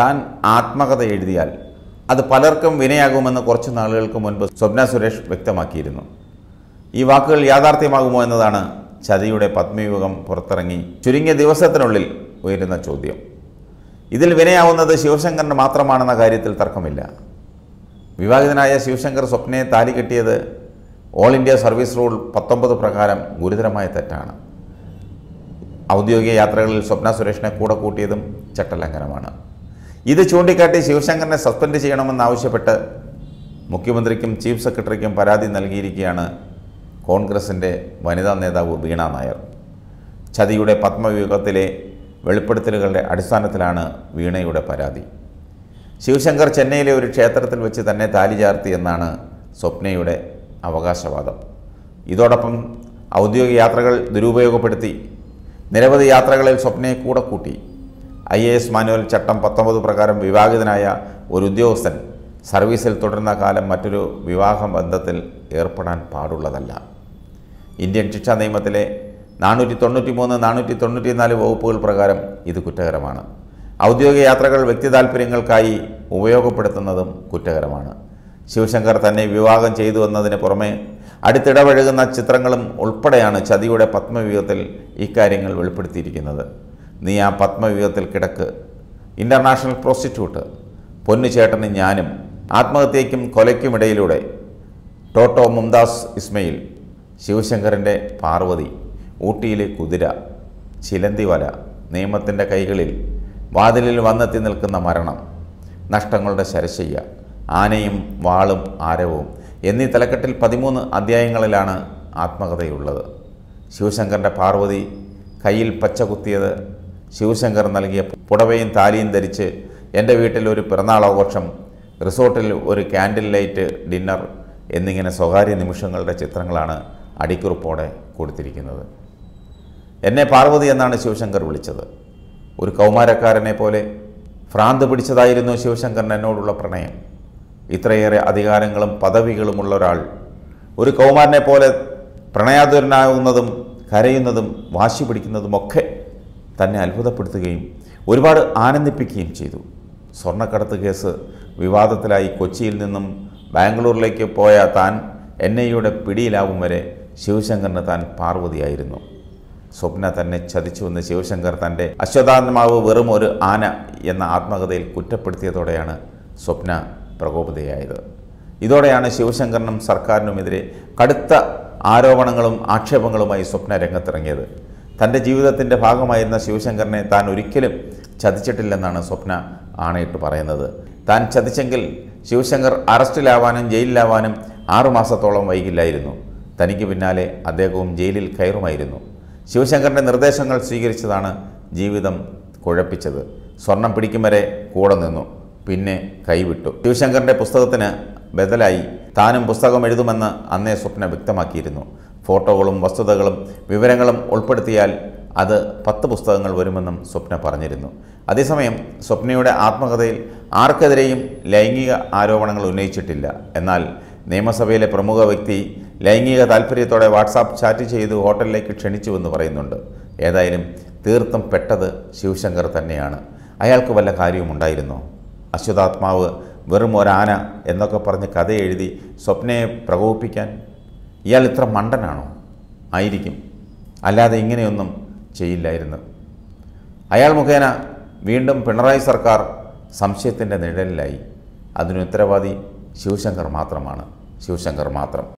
താൻ ആത്മകഥ എഴുതിയാൽ അത് പലർക്കും വിനയാകുമെന്ന് കുറച്ച് നാളുകൾക്ക് മുൻപ് സ്വപ്ന സുരേഷ് വ്യക്തമാക്കിയിരുന്നു ഈ വാക്കുകൾ യാഥാർത്ഥ്യമാകുമോ എന്നതാണ് ചതിയുടെ പത്മയുഗം പുറത്തിറങ്ങി ചുരുങ്ങിയ ദിവസത്തിനുള്ളിൽ ഉയരുന്ന ചോദ്യം ഇതിൽ വിനയാവുന്നത് ശിവശങ്കറിന് മാത്രമാണെന്ന കാര്യത്തിൽ തർക്കമില്ല വിവാഹിതനായ ശിവശങ്കർ സ്വപ്നയെ താലി കെട്ടിയത് ഓൾ ഇന്ത്യ സർവീസ് റൂൾ പത്തൊമ്പത് പ്രകാരം ഗുരുതരമായ തെറ്റാണ് ഔദ്യോഗിക യാത്രകളിൽ സ്വപ്ന സുരേഷിനെ കൂടെ കൂട്ടിയതും ചട്ടലംഘനമാണ് ഇത് ചൂണ്ടിക്കാട്ടി ശിവശങ്കറിനെ സസ്പെൻഡ് ചെയ്യണമെന്നാവശ്യപ്പെട്ട് മുഖ്യമന്ത്രിക്കും ചീഫ് സെക്രട്ടറിക്കും പരാതി നൽകിയിരിക്കുകയാണ് കോൺഗ്രസിൻ്റെ വനിതാ നേതാവ് വീണ നായർ ചതിയുടെ പത്മവ്യൂഹത്തിലെ വെളിപ്പെടുത്തലുകളുടെ അടിസ്ഥാനത്തിലാണ് വീണയുടെ പരാതി ശിവശങ്കർ ചെന്നൈയിലെ ഒരു ക്ഷേത്രത്തിൽ വെച്ച് തന്നെ താലി ചാർത്തി എന്നാണ് സ്വപ്നയുടെ അവകാശവാദം ഇതോടൊപ്പം ഔദ്യോഗിക യാത്രകൾ ദുരുപയോഗപ്പെടുത്തി നിരവധി യാത്രകളിൽ സ്വപ്നയെ കൂടെ കൂട്ടി ഐ എ എസ് മാനുവൽ ചട്ടം പത്തൊമ്പത് പ്രകാരം വിവാഹിതനായ ഒരു ഉദ്യോഗസ്ഥൻ സർവീസിൽ തുടരുന്ന കാലം മറ്റൊരു വിവാഹ ബന്ധത്തിൽ ഏർപ്പെടാൻ പാടുള്ളതല്ല ഇന്ത്യൻ ശിക്ഷാ നിയമത്തിലെ നാനൂറ്റി തൊണ്ണൂറ്റി മൂന്ന് നാനൂറ്റി തൊണ്ണൂറ്റി നാല് വകുപ്പുകൾ പ്രകാരം ഇത് കുറ്റകരമാണ് ഔദ്യോഗിക യാത്രകൾ വ്യക്തി താല്പര്യങ്ങൾക്കായി ഉപയോഗപ്പെടുത്തുന്നതും കുറ്റകരമാണ് ശിവശങ്കർ തന്നെ വിവാഹം ചെയ്തു എന്നതിന് പുറമെ അടുത്തിടപഴകുന്ന ചിത്രങ്ങളും ഉൾപ്പെടെയാണ് ചതിയുടെ പത്മവ്യൂഹത്തിൽ ഇക്കാര്യങ്ങൾ വെളിപ്പെടുത്തിയിരിക്കുന്നത് നീ ആ പത്മവ്യൂഹത്തിൽ കിടക്ക് ഇൻ്റർനാഷണൽ പ്രോസ്റ്റിറ്റ്യൂട്ട് പൊന്നുചേട്ടനും ഞാനും ആത്മഹത്യയ്ക്കും കൊലയ്ക്കുമിടയിലൂടെ ടോട്ടോ മുംതാസ് ഇസ്മയിൽ ശിവശങ്കറിൻ്റെ പാർവതി ഊട്ടിയിലെ കുതിര ചിലന്തിവല നിയമത്തിൻ്റെ കൈകളിൽ വാതിലിൽ വന്നെത്തി നിൽക്കുന്ന മരണം നഷ്ടങ്ങളുടെ ശരശയ്യ ആനയും വാളും ആരവും എന്നീ തലക്കെട്ടിൽ പതിമൂന്ന് അധ്യായങ്ങളിലാണ് ആത്മകഥയുള്ളത് ശിവശങ്കറിൻ്റെ പാർവതി കയ്യിൽ പച്ച കുത്തിയത് ശിവശങ്കർ നൽകിയ പുടവയും താലിയും ധരിച്ച് എൻ്റെ വീട്ടിൽ ഒരു പിറന്നാളാഘോഷം റിസോർട്ടിൽ ഒരു ക്യാൻഡിൽ ലൈറ്റ് ഡിന്നർ എന്നിങ്ങനെ സ്വകാര്യ നിമിഷങ്ങളുടെ ചിത്രങ്ങളാണ് അടിക്കുറിപ്പോടെ കൊടുത്തിരിക്കുന്നത് എന്നെ പാർവതി എന്നാണ് ശിവശങ്കർ വിളിച്ചത് ഒരു കൗമാരക്കാരനെ പോലെ ഭ്രാന്ത് പിടിച്ചതായിരുന്നു ശിവശങ്കർ എന്നോടുള്ള പ്രണയം ഇത്രയേറെ അധികാരങ്ങളും പദവികളുമുള്ള ഒരാൾ ഒരു കൗമാരനെ പോലെ പ്രണയാതുരനാകുന്നതും കരയുന്നതും വാശി പിടിക്കുന്നതുമൊക്കെ തന്നെ അത്ഭുതപ്പെടുത്തുകയും ഒരുപാട് ആനന്ദിപ്പിക്കുകയും ചെയ്തു സ്വർണ്ണക്കടത്ത് കേസ് വിവാദത്തിലായി കൊച്ചിയിൽ നിന്നും ബാംഗ്ലൂരിലേക്ക് പോയ താൻ എൻ ഐയുടെ പിടിയിലാവും വരെ ശിവശങ്കറിന് താൻ പാർവതിയായിരുന്നു സ്വപ്ന തന്നെ ചതിച്ചു ചതിച്ചുവെന്ന് ശിവശങ്കർ തൻ്റെ അശ്വതാത്മാവ് വെറും ഒരു ആന എന്ന ആത്മകഥയിൽ കുറ്റപ്പെടുത്തിയതോടെയാണ് സ്വപ്ന പ്രകോപിതയായത് ഇതോടെയാണ് ശിവശങ്കറിനും സർക്കാരിനുമെതിരെ കടുത്ത ആരോപണങ്ങളും ആക്ഷേപങ്ങളുമായി സ്വപ്ന രംഗത്തിറങ്ങിയത് തൻ്റെ ജീവിതത്തിൻ്റെ ഭാഗമായിരുന്ന ശിവശങ്കറിനെ താൻ ഒരിക്കലും ചതിച്ചിട്ടില്ലെന്നാണ് സ്വപ്ന ആണയിട്ട് പറയുന്നത് താൻ ചതിച്ചെങ്കിൽ ശിവശങ്കർ അറസ്റ്റിലാവാനും ജയിലിലാവാനും ആറുമാസത്തോളം വൈകില്ലായിരുന്നു തനിക്ക് പിന്നാലെ അദ്ദേഹവും ജയിലിൽ കയറുമായിരുന്നു ശിവശങ്കറിൻ്റെ നിർദ്ദേശങ്ങൾ സ്വീകരിച്ചതാണ് ജീവിതം കുഴപ്പിച്ചത് സ്വർണം പിടിക്കും വരെ കൂടെ നിന്നു പിന്നെ കൈവിട്ടു ശിവശങ്കറിൻ്റെ പുസ്തകത്തിന് ബദലായി താനും പുസ്തകം എഴുതുമെന്ന് അന്നേ സ്വപ്ന വ്യക്തമാക്കിയിരുന്നു ഫോട്ടോകളും വസ്തുതകളും വിവരങ്ങളും ഉൾപ്പെടുത്തിയാൽ അത് പത്ത് പുസ്തകങ്ങൾ വരുമെന്നും സ്വപ്ന പറഞ്ഞിരുന്നു അതേസമയം സ്വപ്നയുടെ ആത്മകഥയിൽ ആർക്കെതിരെയും ലൈംഗിക ആരോപണങ്ങൾ ഉന്നയിച്ചിട്ടില്ല എന്നാൽ നിയമസഭയിലെ പ്രമുഖ വ്യക്തി ലൈംഗിക താൽപ്പര്യത്തോടെ വാട്സാപ്പ് ചാറ്റ് ചെയ്ത് ഹോട്ടലിലേക്ക് ക്ഷണിച്ചുവെന്ന് പറയുന്നുണ്ട് ഏതായാലും തീർത്തും പെട്ടത് ശിവശങ്കർ തന്നെയാണ് അയാൾക്ക് വല്ല കാര്യവുമുണ്ടായിരുന്നോ അശ്വതാത്മാവ് വെറും ഒരാന എന്നൊക്കെ പറഞ്ഞ് കഥ എഴുതി സ്വപ്നയെ പ്രകോപിപ്പിക്കാൻ ഇയാൾ ഇത്ര മണ്ടനാണോ ആയിരിക്കും അല്ലാതെ ഇങ്ങനെയൊന്നും ചെയ്യില്ലായിരുന്നു അയാൾ മുഖേന വീണ്ടും പിണറായി സർക്കാർ സംശയത്തിൻ്റെ നിഴലിലായി അതിനുത്തരവാദി ഉത്തരവാദി ശിവശങ്കർ മാത്രമാണ് ശിവശങ്കർ മാത്രം